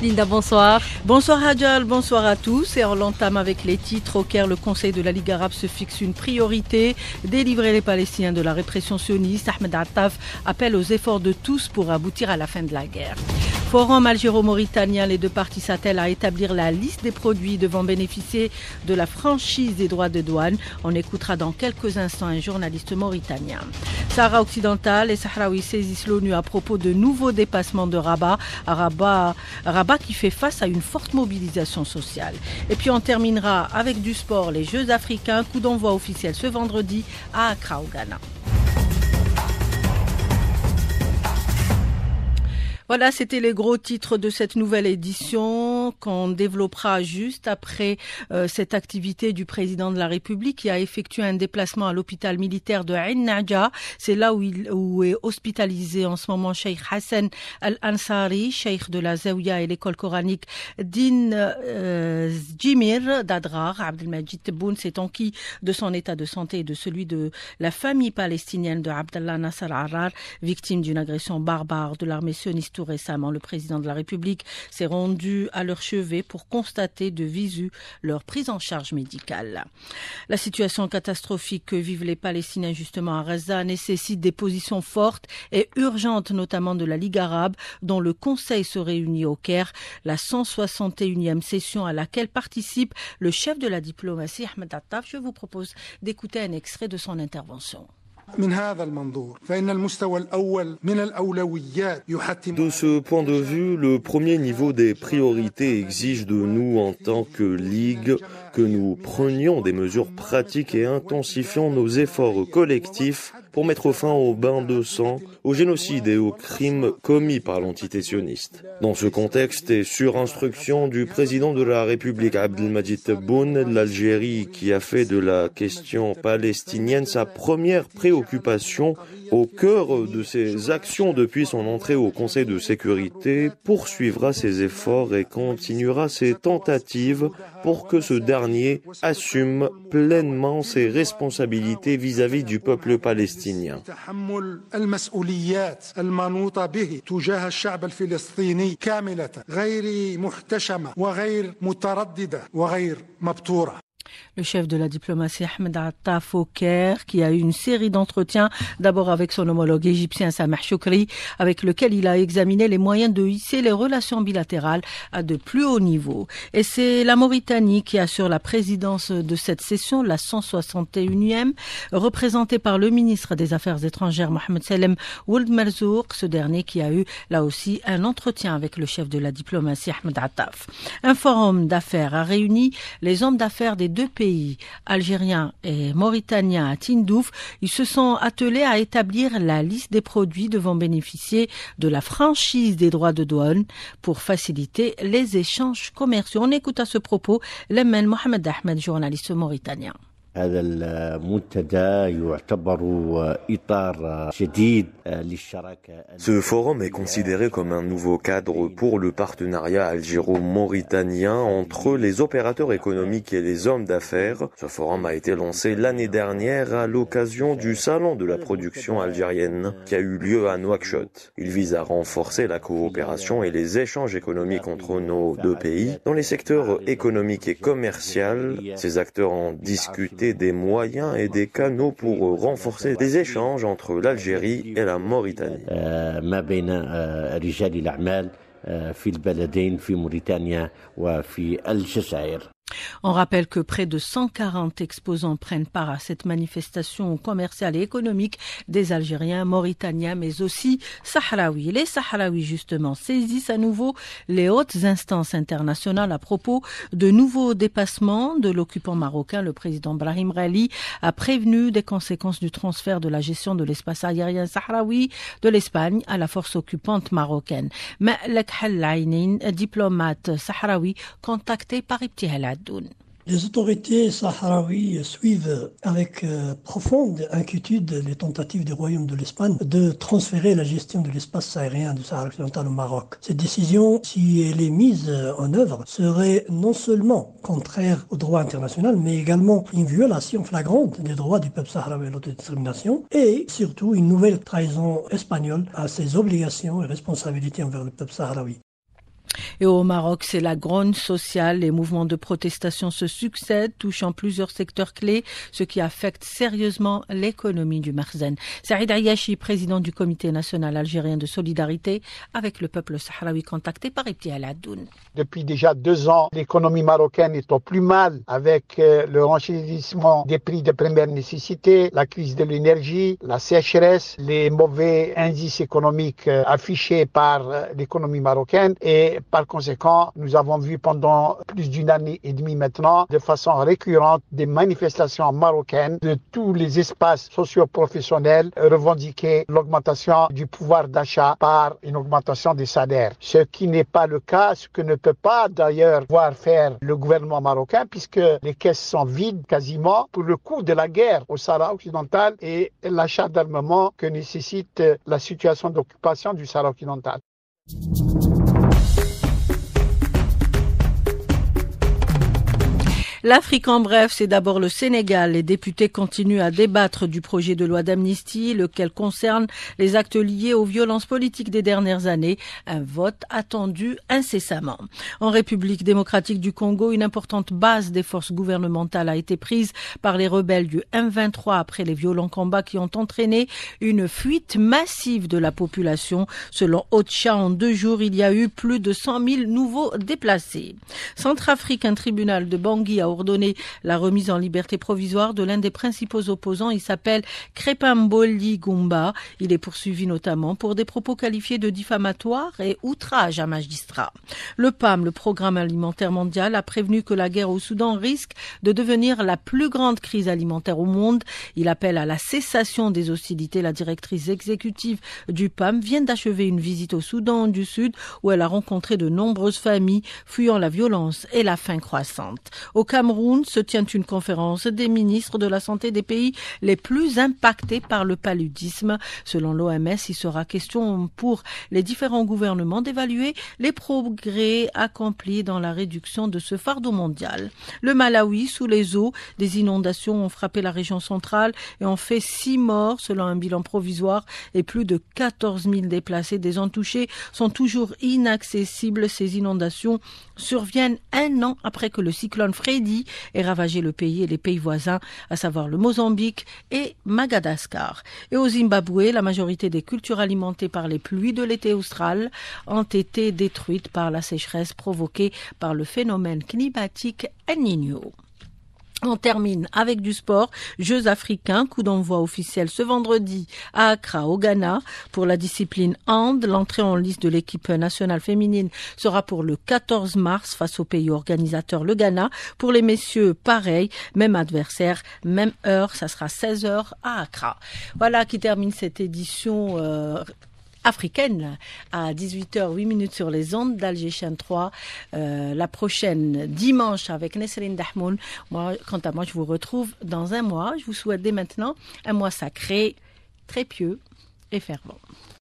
Linda, bonsoir. Bonsoir Hajal, bonsoir à tous. Et on l'entame avec les titres. Au le Conseil de la Ligue arabe se fixe une priorité, délivrer les Palestiniens de la répression sioniste. Ahmed Attaf appelle aux efforts de tous pour aboutir à la fin de la guerre. Forum algéro-mauritanien, les deux parties s'attellent à établir la liste des produits devant bénéficier de la franchise des droits de douane. On écoutera dans quelques instants un journaliste mauritanien. Sahara occidental, et Sahraoui saisissent l'ONU à propos de nouveaux dépassements de Rabat, Rabat, Rabat qui fait face à une forte mobilisation sociale. Et puis on terminera avec du sport, les Jeux africains, coup d'envoi officiel ce vendredi à Accra au Ghana. Voilà, c'était les gros titres de cette nouvelle édition qu'on développera juste après euh, cette activité du président de la République qui a effectué un déplacement à l'hôpital militaire de Ain Naja. C'est là où, il, où est hospitalisé en ce moment Sheikh Hassan Al-Ansari, Sheikh de la Zawiya et l'école coranique Din euh, d'Adrar. Abdelmajid c'est s'est enquis de son état de santé et de celui de la famille palestinienne de Abdallah Nasser Arar, victime d'une agression barbare de l'armée sioniste tout récemment. Le président de la République s'est rendu à leur pour constater de visu leur prise en charge médicale. La situation catastrophique que vivent les Palestiniens justement à Gaza nécessite des positions fortes et urgentes, notamment de la Ligue arabe, dont le Conseil se réunit au Caire, la 161e session à laquelle participe le chef de la diplomatie, Ahmed Attaf. Je vous propose d'écouter un extrait de son intervention. De ce point de vue, le premier niveau des priorités exige de nous en tant que Ligue que nous prenions des mesures pratiques et intensifions nos efforts collectifs pour mettre fin au bain de sang, au génocide et aux crimes commis par l'entité sioniste. Dans ce contexte et sur instruction du président de la République Abdelmadjid de l'Algérie qui a fait de la question palestinienne sa première priorité au cœur de ses actions depuis son entrée au Conseil de sécurité, poursuivra ses efforts et continuera ses tentatives pour que ce dernier assume pleinement ses responsabilités vis à -vis du peuple palestinien. Le chef de la diplomatie Ahmed au caire qui a eu une série d'entretiens, d'abord avec son homologue égyptien Samah Choukri, avec lequel il a examiné les moyens de hisser les relations bilatérales à de plus hauts niveaux. Et c'est la Mauritanie qui assure la présidence de cette session, la 161e, représentée par le ministre des Affaires étrangères Mohamed Salem Ould ce dernier qui a eu là aussi un entretien avec le chef de la diplomatie Ahmed Attaf. Un forum d'affaires a réuni les hommes d'affaires des deux pays, algériens et mauritaniens à Tindouf, ils se sont attelés à établir la liste des produits devant bénéficier de la franchise des droits de douane pour faciliter les échanges commerciaux. On écoute à ce propos l'emmène Mohamed Ahmed, journaliste mauritanien. Ce forum est considéré comme un nouveau cadre pour le partenariat algéro-mauritanien entre les opérateurs économiques et les hommes d'affaires. Ce forum a été lancé l'année dernière à l'occasion du Salon de la production algérienne qui a eu lieu à Nouakchott. Il vise à renforcer la coopération et les échanges économiques entre nos deux pays dans les secteurs économiques et commercial. Ces acteurs ont discuté des moyens et des canaux pour renforcer des échanges entre l'Algérie et la Mauritanie. Euh, euh, on rappelle que près de 140 exposants prennent part à cette manifestation commerciale et économique des Algériens, Mauritaniens, mais aussi Sahraouis. Les Sahraouis, justement, saisissent à nouveau les hautes instances internationales à propos de nouveaux dépassements de l'occupant marocain. Le président Brahim Rali a prévenu des conséquences du transfert de la gestion de l'espace aérien sahraoui de l'Espagne à la force occupante marocaine. Mais diplomate sahraoui, contacté par les autorités sahraouies suivent avec euh, profonde inquiétude les tentatives du Royaume de l'Espagne de transférer la gestion de l'espace aérien du Sahara occidental au Maroc. Cette décision, si elle est mise en œuvre, serait non seulement contraire au droit international, mais également une violation flagrante des droits du peuple sahraoui à l'autodétermination et surtout une nouvelle trahison espagnole à ses obligations et responsabilités envers le peuple sahraoui. Et au Maroc, c'est la grogne sociale. Les mouvements de protestation se succèdent, touchant plusieurs secteurs clés, ce qui affecte sérieusement l'économie du Marzen. Saïd Ayashi, président du Comité national algérien de solidarité avec le peuple sahraoui, contacté par Ibti Aladoun. Depuis déjà deux ans, l'économie marocaine est au plus mal avec euh, le renchérissement des prix de première nécessité, la crise de l'énergie, la sécheresse, les mauvais indices économiques euh, affichés par euh, l'économie marocaine et par conséquent, nous avons vu pendant plus d'une année et demie maintenant, de façon récurrente, des manifestations marocaines de tous les espaces socioprofessionnels professionnels revendiquer l'augmentation du pouvoir d'achat par une augmentation des salaires. Ce qui n'est pas le cas, ce que ne peut pas d'ailleurs voir faire le gouvernement marocain, puisque les caisses sont vides quasiment pour le coût de la guerre au Sahara occidental et l'achat d'armement que nécessite la situation d'occupation du Sahara occidental. L'Afrique en bref, c'est d'abord le Sénégal. Les députés continuent à débattre du projet de loi d'amnistie, lequel concerne les actes liés aux violences politiques des dernières années. Un vote attendu incessamment. En République démocratique du Congo, une importante base des forces gouvernementales a été prise par les rebelles du M23 après les violents combats qui ont entraîné une fuite massive de la population. Selon Ocha, en deux jours, il y a eu plus de 100 000 nouveaux déplacés. Centrafrique, un tribunal de Bangui a a ordonné la remise en liberté provisoire de l'un des principaux opposants. Il s'appelle Krepamboli Gumba. Il est poursuivi notamment pour des propos qualifiés de diffamatoires et outrage à magistrats. Le PAM, le Programme alimentaire mondial, a prévenu que la guerre au Soudan risque de devenir la plus grande crise alimentaire au monde. Il appelle à la cessation des hostilités. La directrice exécutive du PAM vient d'achever une visite au Soudan du Sud où elle a rencontré de nombreuses familles fuyant la violence et la faim croissante. Au cas Cameroun se tient une conférence des ministres de la santé des pays les plus impactés par le paludisme. Selon l'OMS, il sera question pour les différents gouvernements d'évaluer les progrès accomplis dans la réduction de ce fardeau mondial. Le Malawi, sous les eaux, des inondations ont frappé la région centrale et ont fait six morts selon un bilan provisoire et plus de 14 000 déplacés. Des zones sont toujours inaccessibles. Ces inondations surviennent un an après que le cyclone Freddy et ravager le pays et les pays voisins, à savoir le Mozambique et Madagascar. Et au Zimbabwe, la majorité des cultures alimentées par les pluies de l'été austral ont été détruites par la sécheresse provoquée par le phénomène climatique El Niño. On termine avec du sport. Jeux africains, coup d'envoi officiel ce vendredi à Accra, au Ghana, pour la discipline hand. L'entrée en liste de l'équipe nationale féminine sera pour le 14 mars face au pays organisateur, le Ghana. Pour les messieurs, pareil, même adversaire, même heure, ça sera 16 heures à Accra. Voilà qui termine cette édition euh, africaine à 18h 8 minutes sur les ondes d'Alger 3 euh, la prochaine dimanche avec Nesrine Dahmoun. Moi quant à moi je vous retrouve dans un mois. Je vous souhaite dès maintenant un mois sacré, très pieux et fervent.